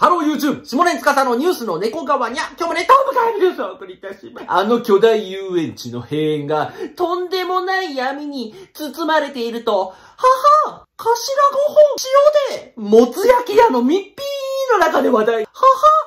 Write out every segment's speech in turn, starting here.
ハロー YouTube! 下根司のニュースの猫側にゃ、今日もネタを迎えるニュースをお送りいたします。あの巨大遊園地の閉園が、とんでもない闇に包まれていると、母頭ご本塩で、もつ焼き屋のミッピーの中で話題。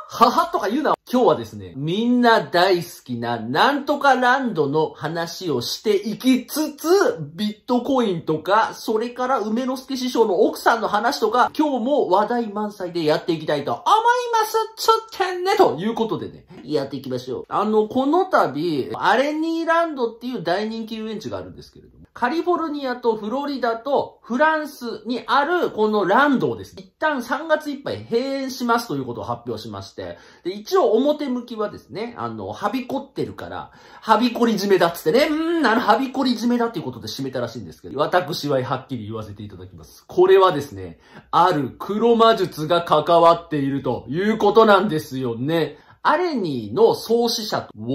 母母とか言うな。今日はですね、みんな大好きななんとかランドの話をしていきつつ、ビットコインとか、それから梅之助師匠の奥さんの話とか、今日も話題満載でやっていきたいと思いますちょってんねということでね、やっていきましょう。あの、この度、アレニーランドっていう大人気遊園地があるんですけれど、カリフォルニアとフロリダとフランスにあるこのランドをです、一旦3月いっぱい閉園しますということを発表しまして、で、一応表向きはですね、あの、はびこってるから、はびこり締めだっつってね、うん、あの、はびこり締めだっていうことで締めたらしいんですけど、私ははっきり言わせていただきます。これはですね、ある黒魔術が関わっているということなんですよね。アレニーの創始者、ウォ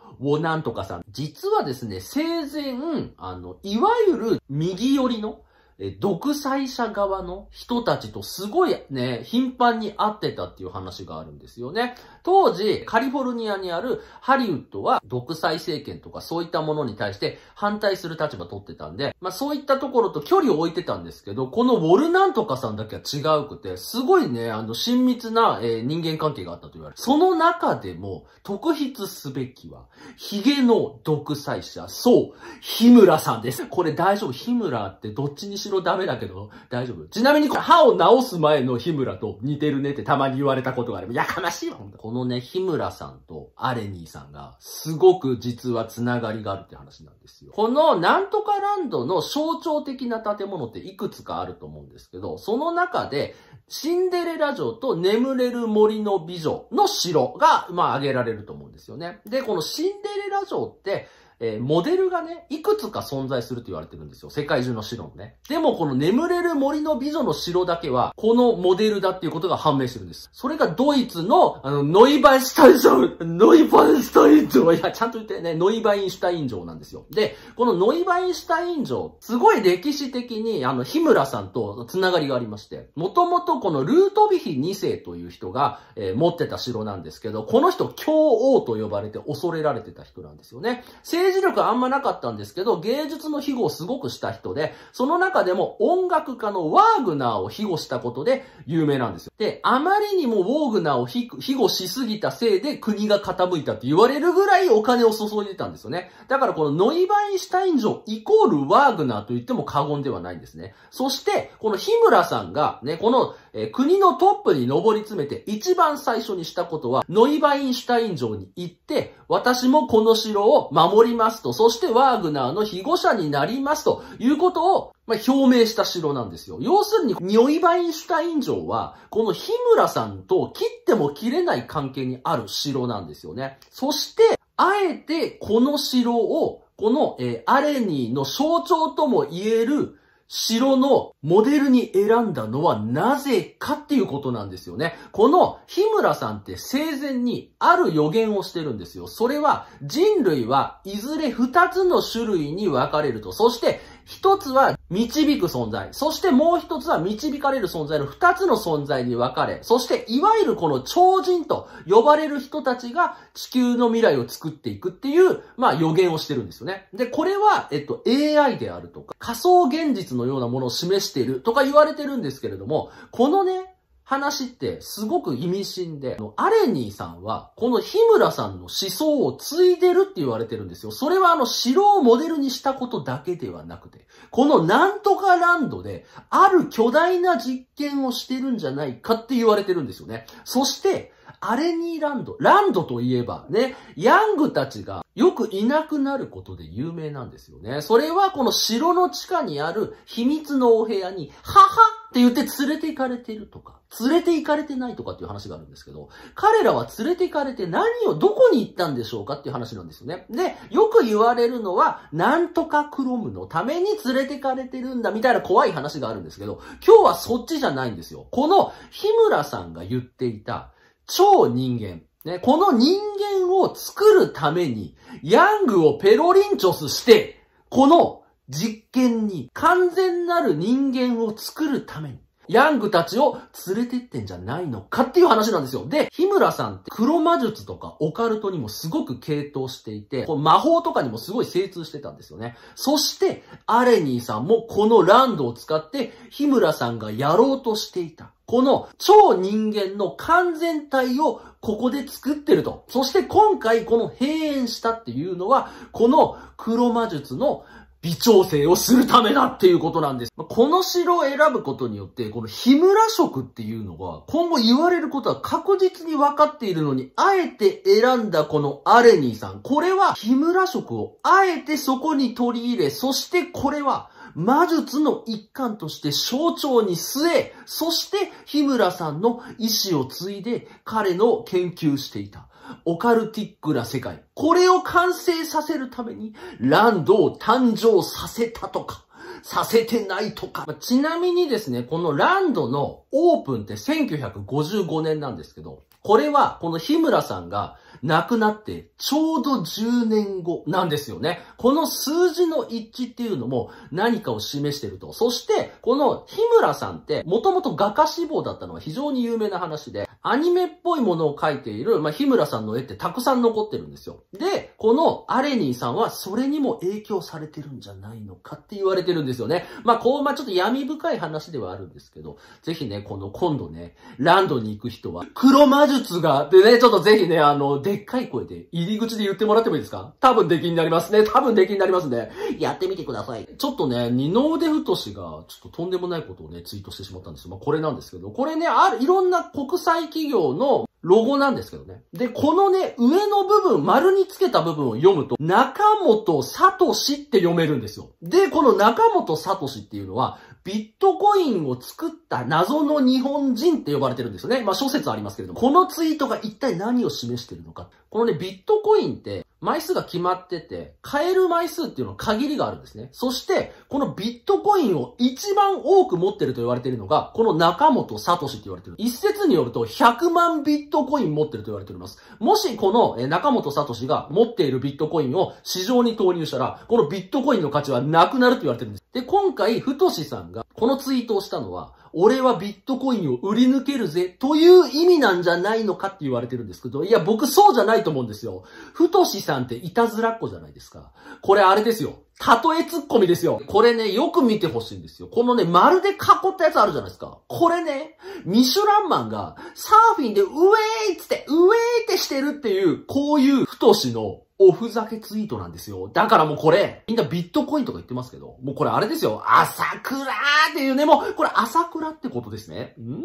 ー、をなんとかさん。実はですね、生前、あの、いわゆる右寄りのえ独裁者側の人たちとすごいね、頻繁に会ってたっていう話があるんですよね。当時、カリフォルニアにあるハリウッドは独裁政権とかそういったものに対して反対する立場取ってたんで、まあそういったところと距離を置いてたんですけど、このウォルナントカさんだけは違うくて、すごいね、あの、親密な、えー、人間関係があったと言われる。その中でも、特筆すべきは、ヒゲの独裁者、そう、日村さんです。これ大丈夫、日村ってどっちにしろダメだけど、大丈夫。ちなみに、歯を治す前の日村と似てるねってたまに言われたことがあれば、やかましいわ、このね、日村さんとアレニーさんが、すごく実はつながりがあるって話なんですよ。この、なんとかランドの象徴的な建物っていくつかあると思うんですけど、その中で、シンデレラ城と眠れる森の美女の城が、まあ、挙げられると思うんですよね。で、このシンデレラ城って、えー、モデルがね、いくつか存在すると言われてるんですよ。世界中の城のね。でもこの眠れる森の美女の城だけは、このモデルだっていうことが判明してるんです。それがドイツの、あの、ノイバインシュタイン城、ノイバインシュタイン城、いや、ちゃんと言ってね、ノイバインシュタイン城なんですよ。で、このノイバインシュタイン城、すごい歴史的に、あの、日村さんと繋がりがありまして、もともとこのルートビヒ2世という人が、えー、持ってた城なんですけど、この人、教王と呼ばれて恐れられてた人なんですよね。政治力あんまなかったんですけど、芸術の庇護をすごくした人で、その中でも音楽家のワーグナーを庇護したことで有名なんですよ。で、あまりにもウォーグナーを庇護しすぎたせいで国が傾いたって言われるぐらいお金を注いでたんですよね。だからこのノイバインシュタイン城イコールワーグナーと言っても過言ではないんですね。そして、この日村さんがね、この、え国のトップに上り詰めて一番最初にしたことは、ノイバインシュタイン城に行って、私もこの城を守りますと、そしてワーグナーの被護者になりますということを、まあ、表明した城なんですよ。要するに、ニョイバインシュタイン城は、この日村さんと切っても切れない関係にある城なんですよね。そして、あえてこの城を、この、えー、アレニーの象徴とも言える、城のモデルに選んだのはなぜかっていうことなんですよね。この日村さんって生前にある予言をしてるんですよ。それは人類はいずれ二つの種類に分かれると。そして一つは導く存在、そしてもう一つは導かれる存在の二つの存在に分かれ、そしていわゆるこの超人と呼ばれる人たちが地球の未来を作っていくっていう、まあ予言をしてるんですよね。で、これは、えっと、AI であるとか、仮想現実のようなものを示しているとか言われてるんですけれども、このね、話ってすごく意味深で、アレニーさんは、この日村さんの思想を継いでるって言われてるんですよ。それはあの城をモデルにしたことだけではなくて、このなんとかランドで、ある巨大な実験をしてるんじゃないかって言われてるんですよね。そして、アレニーランド、ランドといえばね、ヤングたちがよくいなくなることで有名なんですよね。それはこの城の地下にある秘密のお部屋に、ははって言って連れて行かれてるとか、連れて行かれてないとかっていう話があるんですけど、彼らは連れて行かれて何を、どこに行ったんでしょうかっていう話なんですよね。で、よく言われるのは、なんとかクロムのために連れて行かれてるんだみたいな怖い話があるんですけど、今日はそっちじゃないんですよ。この日村さんが言っていた、超人間。ね、この人間を作るために、ヤングをペロリンチョスして、この実験に完全なる人間を作るために、ヤングたちを連れてってんじゃないのかっていう話なんですよ。で、日村さんって黒魔術とかオカルトにもすごく傾倒していて、こう魔法とかにもすごい精通してたんですよね。そして、アレニーさんもこのランドを使って日村さんがやろうとしていた。この超人間の完全体をここで作ってると。そして今回この閉園したっていうのは、この黒魔術の微調整をするためだっていうことなんです。この城を選ぶことによって、この日村色っていうのが、今後言われることは確実に分かっているのに、あえて選んだこのアレニーさん。これは、日村色をあえてそこに取り入れ、そしてこれは、魔術の一環として象徴に据え、そして日村さんの意志を継いで彼の研究していた。オカルティックな世界。これを完成させるために、ランドを誕生させたとか、させてないとか。まちなみにですね、このランドのオープンって1955年なんですけど、これは、この日村さんが亡くなってちょうど10年後なんですよね。この数字の一致っていうのも何かを示してると。そして、この日村さんって、もともと画家志望だったのは非常に有名な話で、アニメっぽいものを描いている、まあ、日村さんの絵ってたくさん残ってるんですよ。で、このアレニーさんはそれにも影響されてるんじゃないのかって言われてるんですよね。まあ、こう、まあ、ちょっと闇深い話ではあるんですけど、ぜひね、この今度ね、ランドに行く人は、黒魔術が、でね、ちょっとぜひね、あの、でっかい声で入り口で言ってもらってもいいですか多分出禁になりますね。多分出禁になりますね。やってみてください。ちょっとね、二の腕太しが、ちょっととんでもないことをね、ツイートしてしまったんですよ。まあ、これなんですけど、これね、ある、いろんな国際企業のロゴなんですけどね。で、このね、上の部分、丸につけた部分を読むと、中本聡って読めるんですよ。で、この中本聡っていうのは、ビットコインを作った謎の日本人って呼ばれてるんですよね。まあ諸説ありますけれども、このツイートが一体何を示してるのか。このね、ビットコインって、枚数が決まってて、買える枚数っていうのは限りがあるんですね。そして、このビットコインを一番多く持ってると言われているのが、この中本聡って言われてる。一説によると100万ビットコイン持ってると言われております。もしこの中本聡が持っているビットコインを市場に投入したら、このビットコインの価値はなくなると言われてるんです。で、今回、ふとしさんがこのツイートをしたのは、俺はビットコインを売り抜けるぜ、という意味なんじゃないのかって言われてるんですけど、いや、僕そうじゃないと思うんですよ。ふとしさんっていたずらっ子じゃないですか。これあれですよ。たとえツッコミですよ。これね、よく見てほしいんですよ。このね、まるで囲ったやつあるじゃないですか。これね、ミシュランマンがサーフィンでウェーイっつって、ウェーイってしてるっていう、こういうふとしのおふざけツイートなんですよ。だからもうこれ、みんなビットコインとか言ってますけど、もうこれあれですよ。朝倉っていうね、もう、これ朝倉ってことですね。んー。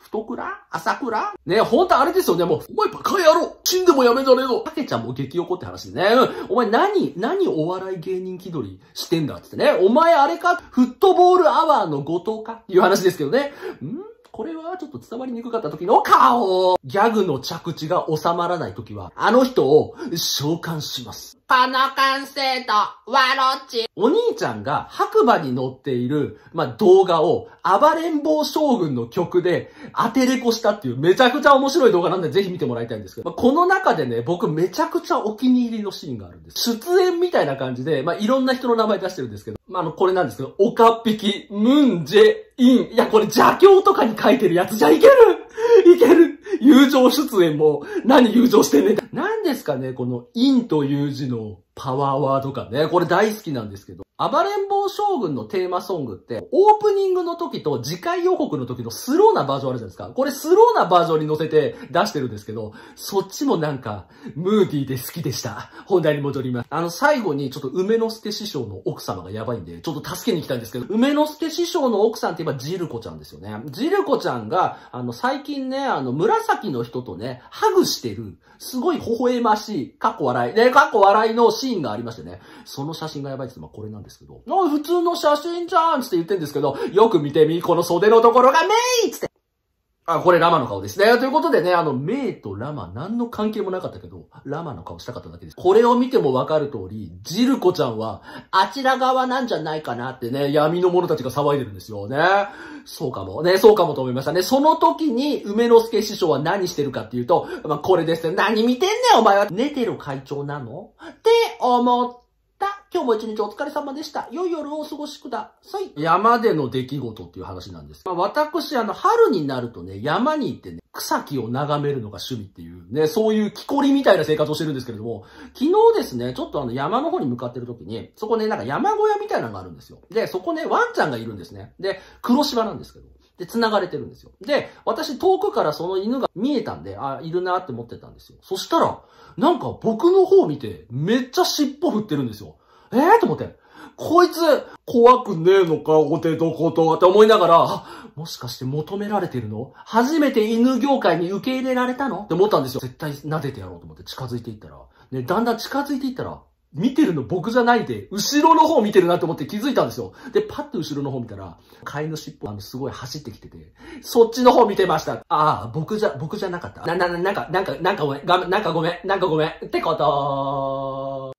太倉朝倉ねほんとあれですよね。もう、お前バカ野郎死んでもやめんれぞたけちゃんも激怒って話でね。うん。お前何、何お笑い芸人気取りしてんだってね。お前あれかフットボールアワーの後藤かっていう話ですけどね。んこれはちょっと伝わりにくかった時の顔ギャグの着地が収まらない時は、あの人を召喚します。この完成度、わろち。お兄ちゃんが白馬に乗っている、まあ、動画を、暴れん坊将軍の曲で、当てれこしたっていう、めちゃくちゃ面白い動画なんで、ぜひ見てもらいたいんですけど、まあ、この中でね、僕めちゃくちゃお気に入りのシーンがあるんです。出演みたいな感じで、まあ、いろんな人の名前出してるんですけど、まあ、あの、これなんですけど、岡っ引き、ムンジェ、イン。いや、これ邪教とかに書いてるやつじゃいけるいける友情出演も、何友情してんねん。ですかね、この、インという字のパワーワードかね。これ大好きなんですけど、暴れん坊将軍のテーマソングって、オープニングの時と次回予告の時のスローなバージョンあるじゃないですか。これスローなバージョンに乗せて出してるんですけど、そっちもなんか、ムーディーで好きでした。本題に戻ります。あの、最後にちょっと梅之助師匠の奥様がやばいんで、ちょっと助けに来たんですけど、梅之助師匠の奥さんって今ジルコちゃんですよね。ジルコちゃんが、あの、最近ね、あの、紫の人とね、ハグしてる、すごい微笑ましい、かっこ笑い、ね、っこ笑いのシーンがありましてね、その写真がやばいって言って、まこれなんですけど、普通の写真じゃんって言ってんですけど、よく見てみ、この袖のところがメイつって。あ、これラマの顔ですね。ということでね、あの、メイとラマ何の関係もなかったけど、ラマの顔したかっただけです。これを見てもわかる通り、ジルコちゃんは、あちら側なんじゃないかなってね、闇の者たちが騒いでるんですよね。そうかも。ね、そうかもと思いましたね。その時に、梅之助師匠は何してるかっていうと、まあ、これですね。何見てんねんお前は。ネテロ会長なのって思って、今日も一日お疲れ様でした。良い夜をお過ごしください。山での出来事っていう話なんですまあ、私、あの、春になるとね、山に行ってね、草木を眺めるのが趣味っていうね、そういう木こりみたいな生活をしてるんですけれども、昨日ですね、ちょっとあの山の方に向かってる時に、そこね、なんか山小屋みたいなのがあるんですよ。で、そこね、ワンちゃんがいるんですね。で、黒芝なんですけど。で、繋がれてるんですよ。で、私遠くからその犬が見えたんで、あ、いるなって思ってたんですよ。そしたら、なんか僕の方見て、めっちゃ尻尾振ってるんですよ。ええー、と思って。こいつ、怖くねえのか、お手どことって思いながら、もしかして求められてるの初めて犬業界に受け入れられたのって思ったんですよ。絶対撫でてやろうと思って近づいていったら、ね、だんだん近づいていったら、見てるの僕じゃないで、後ろの方見てるなって思って気づいたんですよ。で、パッと後ろの方見たら、飼い主っぽあの、すごい走ってきてて、そっちの方見てました。ああ、僕じゃ、僕じゃなかった。な、な、な、なんか、なんか、なんかごめん、なんかごめん、なんかごめん、ってこと